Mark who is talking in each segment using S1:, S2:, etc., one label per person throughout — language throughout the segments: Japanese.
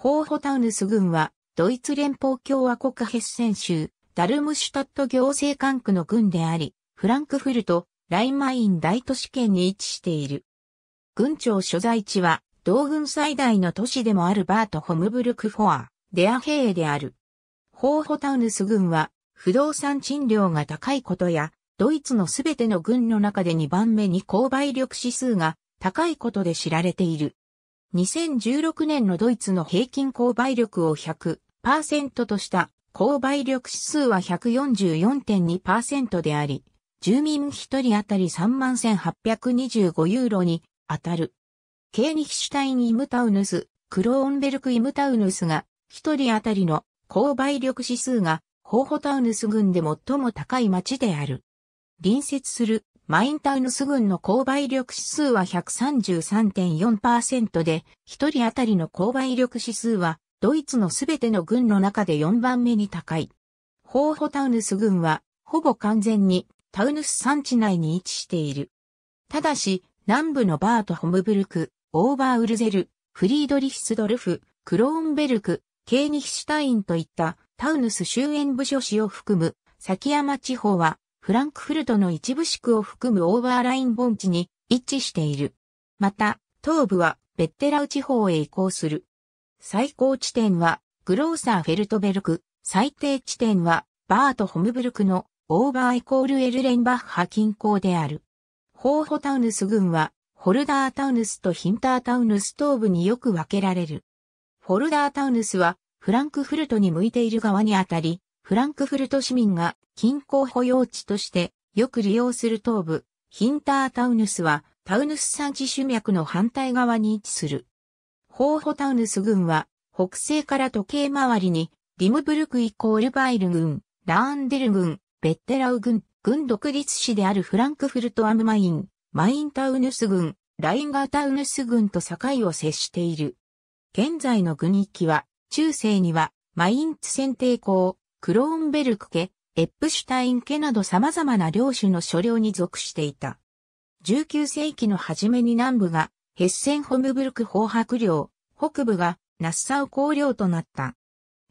S1: ホーホタウヌス軍は、ドイツ連邦共和国ヘッセン州、ダルムシュタット行政管区の軍であり、フランクフルト、ラインマイン大都市圏に位置している。郡庁所在地は、同軍最大の都市でもあるバート・ホムブルク・フォア、デアヘーである。ホーホタウヌス軍は、不動産賃料が高いことや、ドイツのすべての軍の中で2番目に購買力指数が高いことで知られている。2016年のドイツの平均購買力を100%とした購買力指数は144.2%であり、住民1人当たり31,825ユーロに当たる。ケーニヒシュタイン・イムタウヌス、クローンベルク・イムタウヌスが1人当たりの購買力指数がホーホタウヌス群で最も高い町である。隣接するマインタウヌス軍の購買力指数は133.4%で、一人当たりの購買力指数は、ドイツのすべての軍の中で4番目に高い。ホーホタウヌス軍は、ほぼ完全に、タウヌス山地内に位置している。ただし、南部のバート・ホムブルク、オーバーウルゼル、フリードリヒスドルフ、クローンベルク、ケーニヒシュタインといったタウヌス周辺部署市を含む、崎山地方はフランクフルトの一部地区を含むオーバーライン盆地に位置している。また、東部はベッテラウ地方へ移行する。最高地点はグローサーフェルトベルク、最低地点はバート・ホムブルクのオーバーイコールエルレンバッハ近郊である。ホーホタウヌス群はホルダータウヌスとヒンタータウヌス東部によく分けられる。ホルダータウヌスはフランクフルトに向いている側にあたり、フランクフルト市民が近郊保養地としてよく利用する東部、ヒンタータウヌスはタウヌス山地主脈の反対側に位置する。ホーホタウヌス軍は北西から時計回りにディムブルクイコールバイル軍、ラーンデル軍、ベッテラウ軍、軍独立市であるフランクフルトアムマイン、マインタウヌス軍、ラインガータウヌス軍と境を接している。現在の軍域は、中世には、マインツセ抵抗。クローンベルク家、エップシュタイン家など様々な領主の所領に属していた。19世紀の初めに南部がヘッセンホムブルク法白領、北部がナッサウ公領となった。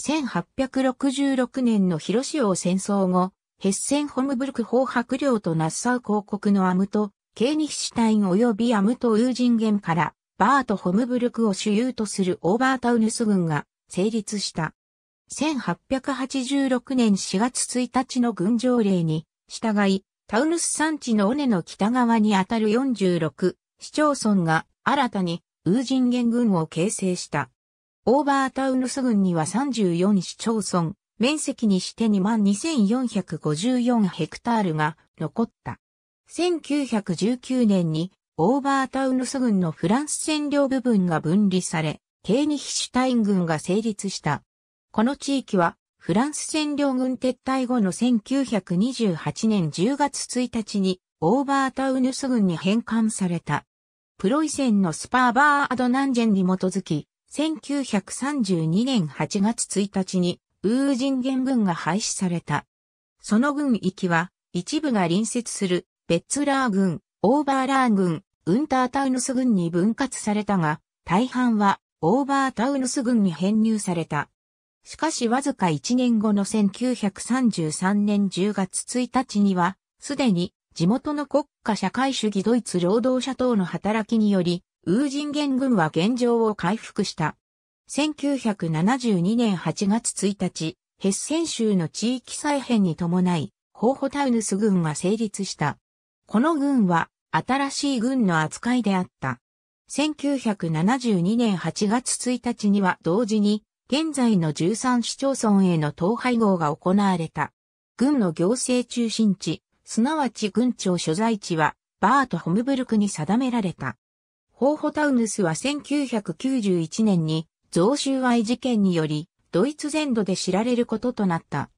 S1: 1866年の広潮戦争後、ヘッセンホムブルク法白領とナッサウ公国のアムト、ケーニヒシュタイン及びアムトウージンゲンから、バートホムブルクを主流とするオーバータウヌス軍が成立した。1886年4月1日の軍条例に従い、タウヌス山地の尾根の北側にあたる46市町村が新たにウージンゲン軍を形成した。オーバータウヌス軍には34市町村、面積にして22,454ヘクタールが残った。1919年にオーバータウヌス軍のフランス占領部分が分離され、ケーニヒシュタイン軍が成立した。この地域は、フランス占領軍撤退後の1928年10月1日に、オーバータウヌス軍に返還された。プロイセンのスパーバーアドナンジェンに基づき、1932年8月1日に、ウージンゲン軍が廃止された。その軍域は、一部が隣接する、ベッツラー軍、オーバーラー軍、ウンタータウヌス軍に分割されたが、大半は、オーバータウヌス軍に編入された。しかしわずか1年後の1933年10月1日には、すでに地元の国家社会主義ドイツ労働者党の働きにより、ウージンゲン軍は現状を回復した。1972年8月1日、ヘッセン州の地域再編に伴い、ホーホタウヌス軍が成立した。この軍は新しい軍の扱いであった。1972年8月1日には同時に現在の13市町村への統廃合が行われた。軍の行政中心地、すなわち軍庁所在地は、バート・ホムブルクに定められた。ホーホタウヌスは1991年に、増収賄事件により、ドイツ全土で知られることとなった。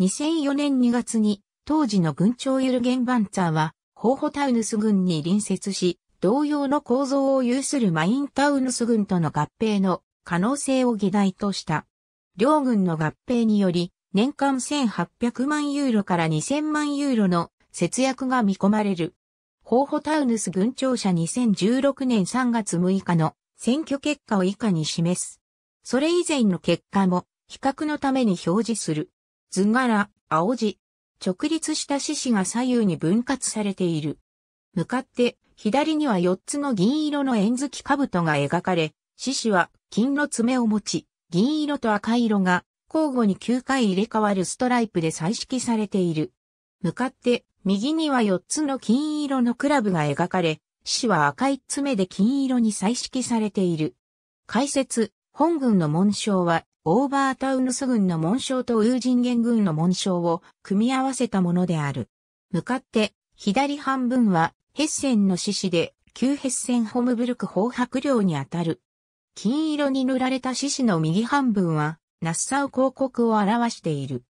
S1: 2004年2月に、当時の軍庁ユルゲン・バンツァーは、ホーホタウヌス軍に隣接し、同様の構造を有するマインタウヌス軍との合併の可能性を議題とした。両軍の合併により、年間1800万ユーロから2000万ユーロの節約が見込まれる。ホーホタウヌス軍庁舎2016年3月6日の選挙結果を以下に示す。それ以前の結果も比較のために表示する。図柄、青字。直立した獅子が左右に分割されている。向かって左には4つの銀色の円月兜が描かれ、獅子は金の爪を持ち、銀色と赤色が交互に9回入れ替わるストライプで彩色されている。向かって右には4つの金色のクラブが描かれ、獅子は赤い爪で金色に彩色されている。解説、本軍の紋章はオーバータウヌス軍の紋章とウージンゲン軍の紋章を組み合わせたものである。向かって左半分はヘッセンの獅子で旧ヘッセンホムブルク砲白領にあたる。金色に塗られた獅子の右半分は、ナッサウ広告を表している。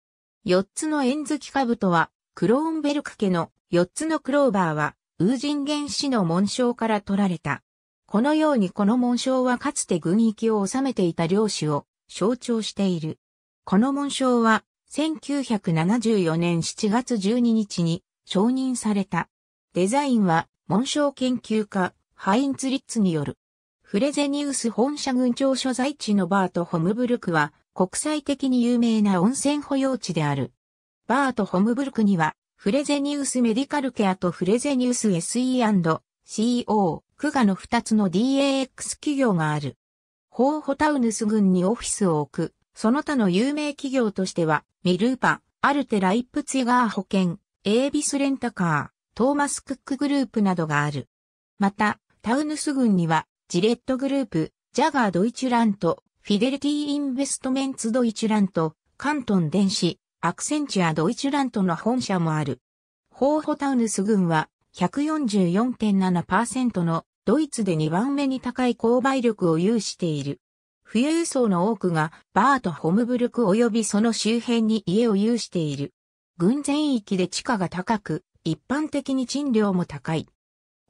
S1: 四つの縁付き兜は、クローンベルク家の四つのクローバーは、ウージンゲン氏の紋章から取られた。このようにこの紋章はかつて軍域を治めていた領主を象徴している。この紋章は、1974年7月12日に承認された。デザインは、紋章研究家、ハインツリッツによる。フレゼニウス本社群長所在地のバート・ホムブルクは国際的に有名な温泉保養地である。バート・ホムブルクにはフレゼニウスメディカルケアとフレゼニウス SE&CO クガの2つの DAX 企業がある。ホーホタウヌス群にオフィスを置く、その他の有名企業としては、ミルーパ、アルテライプツィガー保険、エービスレンタカー、トーマスクックグループなどがある。また、タウヌス群にはジレットグループ、ジャガードイチュラント、フィデリティインベストメンツドイチュラント、カントン電子、アクセンチュアドイチュラントの本社もある。ホーホタウヌス軍は144.7%のドイツで2番目に高い購買力を有している。富裕層の多くがバート・ホムブルク及びその周辺に家を有している。軍全域で地価が高く、一般的に賃料も高い。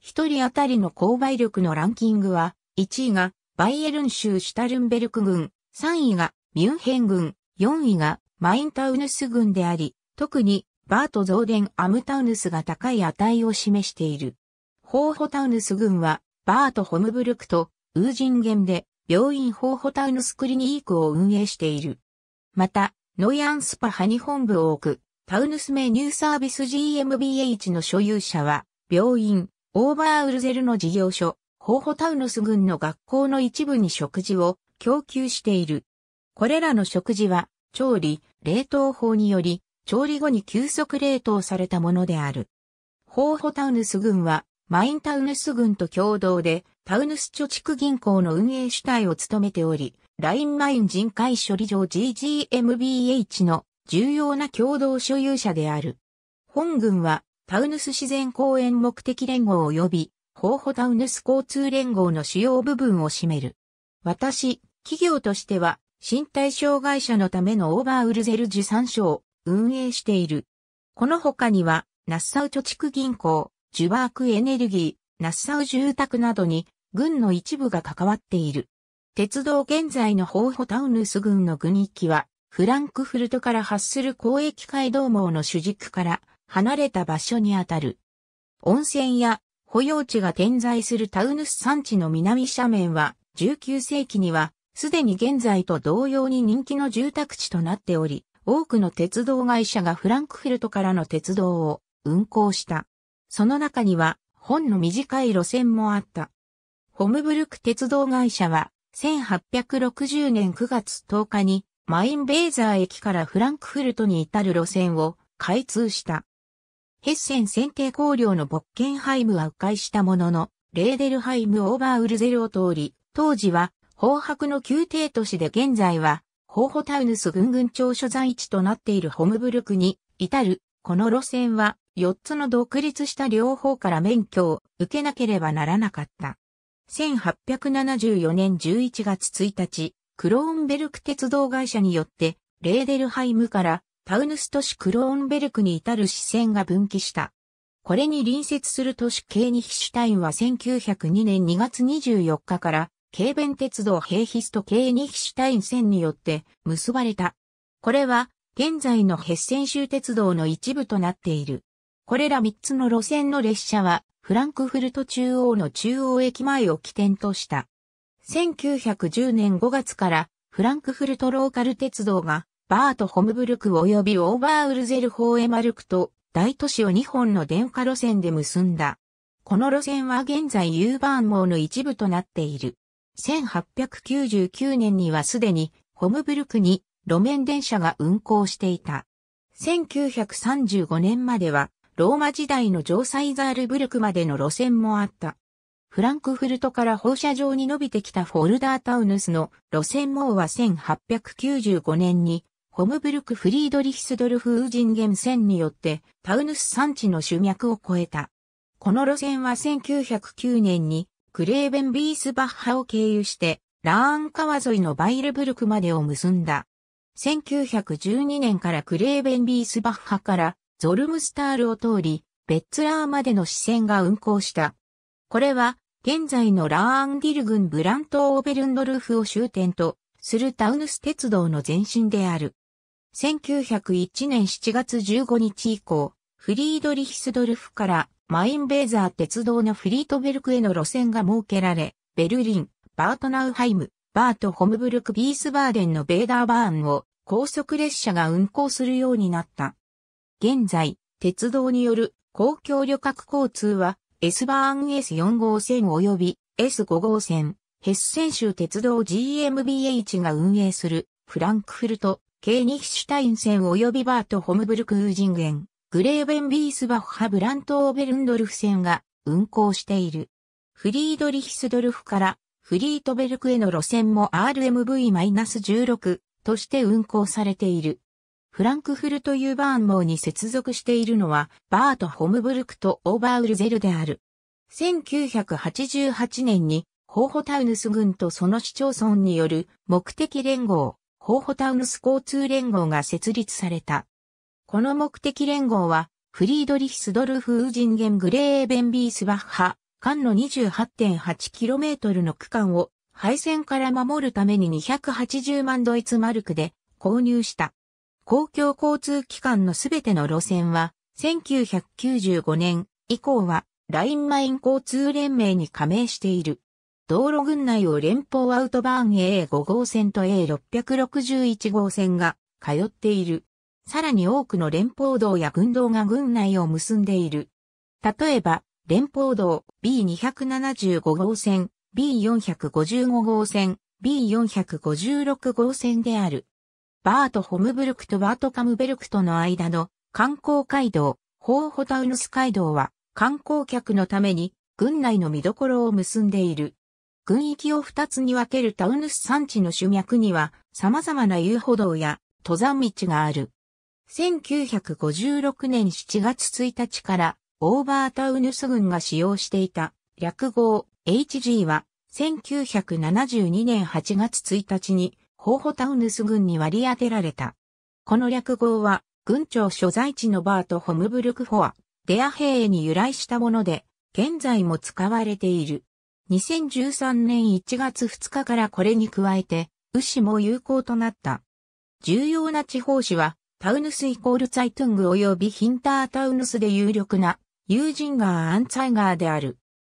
S1: 一人当たりの購買力のランキングは、1位がバイエルン州シュタルンベルク軍、3位がミュンヘン軍、4位がマインタウヌス軍であり、特にバートゾーデン・アムタウヌスが高い値を示している。ホーホタウヌス軍は、バートホムブルクとウージンゲンで病院ホーホタウヌスクリニークを運営している。また、ノイアンスパ派に本部を置く、タウヌスメニューサービス GmbH の所有者は、病院、オーバーウルゼルの事業所、ホーホタウノス郡の学校の一部に食事を供給している。これらの食事は、調理、冷凍法により、調理後に急速冷凍されたものである。ホーホタウヌス郡は、マインタウヌス郡と共同で、タウヌス貯蓄銀行の運営主体を務めており、ラインマイン人海処理場 GGMBH の重要な共同所有者である。本郡は、タウヌス自然公園目的連合及び、ホーホタウヌス交通連合の主要部分を占める。私、企業としては、身体障害者のためのオーバーウルゼル受産所を運営している。この他には、ナッサウ貯蓄銀行、ジュバークエネルギー、ナッサウ住宅などに、軍の一部が関わっている。鉄道現在のホーホタウヌス軍の軍域は、フランクフルトから発する交易街道網の主軸から、離れた場所にあたる。温泉や保養地が点在するタウヌス山地の南斜面は19世紀にはすでに現在と同様に人気の住宅地となっており、多くの鉄道会社がフランクフルトからの鉄道を運行した。その中には本の短い路線もあった。ホムブルク鉄道会社は1860年9月10日にマインベーザー駅からフランクフルトに至る路線を開通した。ヘッセン選定公領のボッケンハイムは迂回したものの、レーデルハイム・オーバー・ウルゼルを通り、当時は、宝白の宮廷都市で現在は、ホーホタウヌス軍軍庁所在地となっているホムブルクに至る、この路線は4つの独立した両方から免許を受けなければならなかった。1874年11月1日、クローンベルク鉄道会社によって、レーデルハイムからタウヌス都市クローンベルクに至る支線が分岐した。これに隣接する都市ケーニヒシュタインは1902年2月24日から、ケベン鉄道ヘイヒストケーニヒシュタイン線によって結ばれた。これは、現在のヘッセン州鉄道の一部となっている。これら3つの路線の列車は、フランクフルト中央の中央駅前を起点とした。1910年5月から、フランクフルトローカル鉄道がバート・ホムブルク及びオーバーウルゼル・ホーエマルクと大都市を2本の電化路線で結んだ。この路線は現在ユーバーン網の一部となっている。1899年にはすでにホムブルクに路面電車が運行していた。1935年まではローマ時代のーサイザールブルクまでの路線もあった。フランクフルトから放射状に伸びてきたフォルダータウヌスの路線網は1895年にホムブルク・フリードリヒスドルフ・ウージンゲン線によってタウヌス山地の主脈を越えた。この路線は1909年にクレーベンビースバッハを経由してラーン川沿いのバイルブルクまでを結んだ。1912年からクレーベンビースバッハからゾルムスタールを通り、ベッツラーまでの支線が運行した。これは、現在のラーンディル郡ブラント・オーベルンドルフを終点とするタウヌス鉄道の前身である。1901年7月15日以降、フリードリヒスドルフからマインベーザー鉄道のフリートベルクへの路線が設けられ、ベルリン、バートナウハイム、バートホムブルクビースバーデンのベーダーバーンを高速列車が運行するようになった。現在、鉄道による公共旅客交通は S バーン S4 号線及び S5 号線、ヘッセン州鉄道 GMBH が運営するフランクフルト、ケーニヒシュタイン線及びバートホムブルクウージンゲン、グレーベンビースバッハブラントーベルンドルフ線が運行している。フリードリヒスドルフからフリートベルクへの路線も RMV-16 として運行されている。フランクフルト・ユーバーン網に接続しているのはバート・ホムブルクとオーバーウルゼルである。1988年にホーホタウヌス軍とその市町村による目的連合ホーホタウンス交通連合が設立された。この目的連合は、フリードリヒスドルフ・ウージンゲン・グレーベンビースバッハ、間の 28.8km の区間を廃線から守るために280万ドイツマルクで購入した。公共交通機関のすべての路線は、1995年以降はラインマイン交通連盟に加盟している。道路群内を連邦アウトバーン A5 号線と A661 号線が通っている。さらに多くの連邦道や軍道が軍内を結んでいる。例えば、連邦道 B275 号線、B455 号線、B456 号線である。バート・ホムブルクとバート・カムベルクとの間の観光街道、ホーホタウヌス街道は観光客のために軍内の見どころを結んでいる。軍域を二つに分けるタウヌス山地の主脈には様々な遊歩道や登山道がある。1956年7月1日からオーバータウヌス軍が使用していた略号 HG は1972年8月1日にホ補ホタウヌス軍に割り当てられた。この略号は軍庁所在地のバート・ホムブルク・フォア、デア兵に由来したもので、現在も使われている。2013年1月2日からこれに加えて、ウシも有効となった。重要な地方紙は、タウヌスイコールツァイトング及びヒンタータウヌスで有力な、ユージンガー・アンツァイガーである。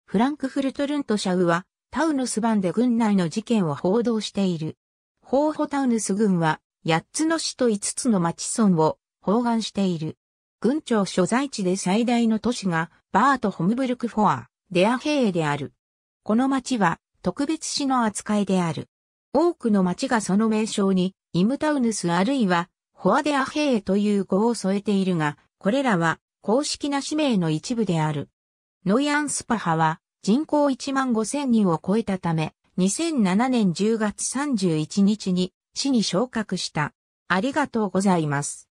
S1: フランクフルト・ルントャウは、タウヌス版で軍内の事件を報道している。ホーホタウヌス軍は、8つの市と5つの町村を包含している。軍庁所在地で最大の都市が、バート・ホムブルク・フォア、デアヘエである。この町は特別市の扱いである。多くの町がその名称にイムタウヌスあるいはホアデアヘイという語を添えているが、これらは公式な氏名の一部である。ノイアンスパハは人口1万5千人を超えたため、2007年10月31日に市に昇格した。ありがとうございます。